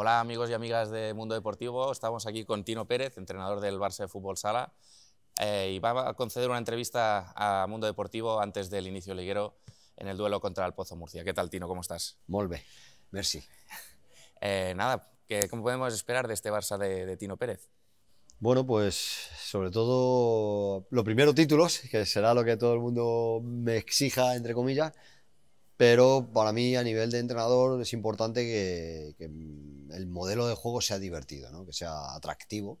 Hola amigos y amigas de Mundo Deportivo, estamos aquí con Tino Pérez, entrenador del Barça de Fútbol Sala, eh, y va a conceder una entrevista a Mundo Deportivo antes del inicio liguero en el duelo contra el Pozo Murcia. ¿Qué tal Tino, cómo estás? Molve, merci. Eh, nada, ¿cómo podemos esperar de este Barça de, de Tino Pérez? Bueno, pues sobre todo, lo primero títulos, que será lo que todo el mundo me exija, entre comillas, pero para mí, a nivel de entrenador, es importante que, el modelo de juego sea divertido, ¿no? que sea atractivo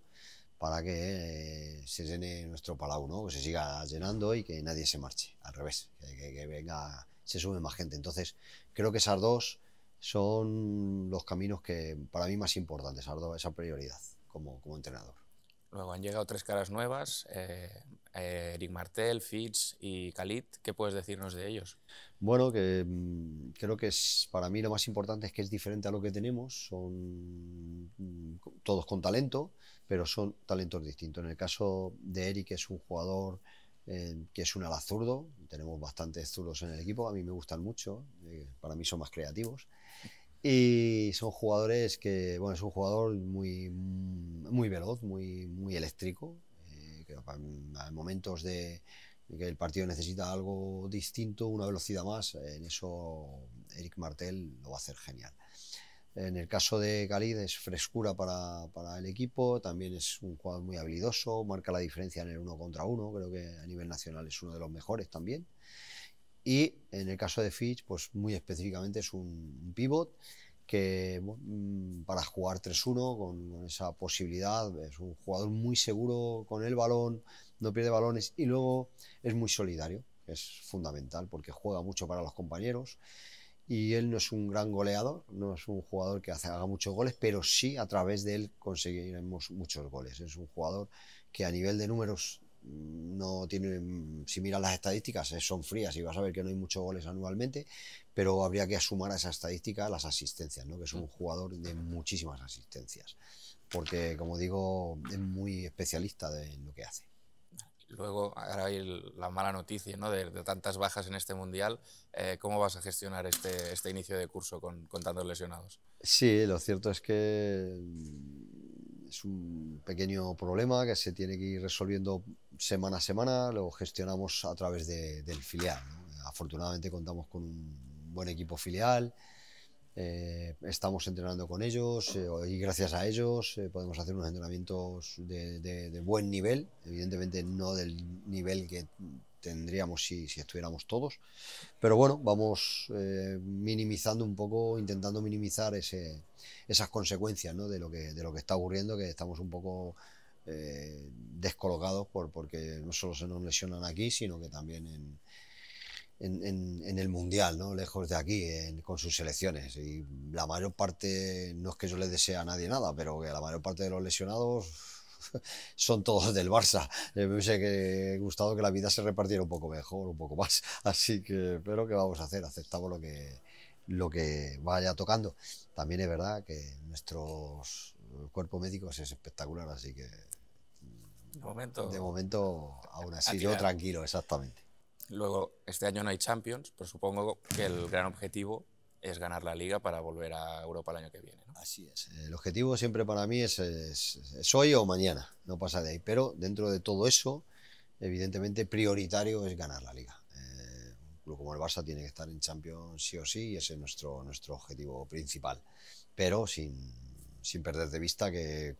para que se llene nuestro palau, ¿no? que se siga llenando y que nadie se marche, al revés, que, venga, se sume más gente. Entonces, creo que esas dos son los caminos que para mí más importantes, esa prioridad como, como entrenador. Luego han llegado tres caras nuevas, eh, Eric eh, Martel, Fitz y Khalid. ¿Qué puedes decirnos de ellos? Bueno, mm, creo que es para mí lo más importante es que es diferente a lo que tenemos. Son mm, todos con talento, pero son talentos distintos. En el caso de Eric es un jugador eh, que es un ala zurdo. Tenemos bastantes zurdos en el equipo. A mí me gustan mucho. Eh, para mí son más creativos. Y son jugadores que, bueno, es un jugador muy, muy veloz, muy, muy eléctrico, que en momentos de que el partido necesita algo distinto, una velocidad más, en eso Eric Martel lo va a hacer genial. En el caso de Khalid es frescura para, para, el equipo, también es un jugador muy habilidoso, marca la diferencia en el uno contra uno, creo que a nivel nacional es uno de los mejores también. Y en el caso de Fitch, pues muy específicamente es un pivot que mm, para jugar 3-1 con, esa posibilidad, es un jugador muy seguro con el balón, no pierde balones y luego es muy solidario, es fundamental porque juega mucho para los compañeros y él no es un gran goleador, no es un jugador que haga muchos goles, pero sí a través de él conseguiremos muchos goles. Es un jugador que a nivel de números no tiene, si miras las estadísticas, eh, son frías y vas a ver que no hay muchos goles anualmente, pero habría que sumar a esa estadística las asistencias, ¿no? que es un mm. jugador de muchísimas asistencias, porque como digo, es muy especialista de lo que hace. Luego, ahora hay la mala noticia ¿no? de, tantas bajas en este Mundial. Eh, ¿Cómo vas a gestionar este, este inicio de curso con, con tantos lesionados? Sí, lo cierto es que mm, es un pequeño problema que se tiene que ir resolviendo semana a semana lo gestionamos a través del filial. Afortunadamente contamos con un buen equipo filial, eh, estamos entrenando con ellos eh, y gracias a ellos eh, podemos hacer unos entrenamientos de, buen nivel, evidentemente no del nivel que tendríamos si, estuviéramos todos, pero bueno, vamos minimizando un poco, intentando minimizar esas consecuencias de, lo que, de lo que está ocurriendo, que estamos un poco eh, descolocados por, porque no solo se nos lesionan aquí, sino que también en, el Mundial, ¿no? lejos de aquí, con sus selecciones. Y la mayor parte, no es que yo le desee a nadie nada, pero que la mayor parte de los lesionados son todos del Barça. Eh, me hubiese gustado que la vida se repartiera un poco mejor, un poco más. Así que, pero ¿qué vamos a hacer? Aceptamos lo que, lo que vaya tocando. También es verdad que nuestro eh, cuerpo médico es espectacular, así que de momento. aún así, yo tranquilo, exactamente. Luego, este año no hay Champions, pero supongo que el gran objetivo es ganar la liga para volver a Europa el año que viene. Así es. El objetivo siempre para mí es, hoy o mañana, no pasa de ahí. Pero dentro de todo eso, evidentemente prioritario es ganar la liga. Eh, un club como el Barça tiene que estar en Champions sí o sí y ese es nuestro, nuestro objetivo principal. Pero sin, sin perder de vista que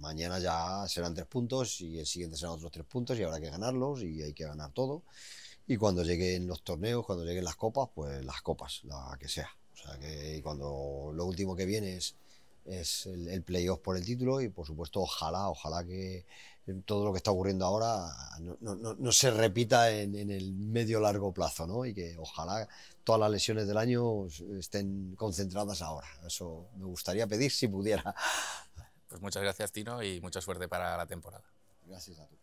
mañana ya serán tres puntos y el siguiente serán otros tres puntos y habrá que ganarlos y hay que ganar todo. Y cuando lleguen los torneos, cuando lleguen las copas, pues las copas, la que sea. O sea que cuando lo último que viene es es el, playoff por el título y por supuesto ojalá, ojalá que eh, todo lo que está ocurriendo ahora no, se repita en, el medio largo plazo ¿no? y que ojalá todas las lesiones del año estén concentradas ahora. Eso me gustaría pedir si pudiera. Pues muchas gracias Tino y mucha suerte para la temporada. Gracias a ti.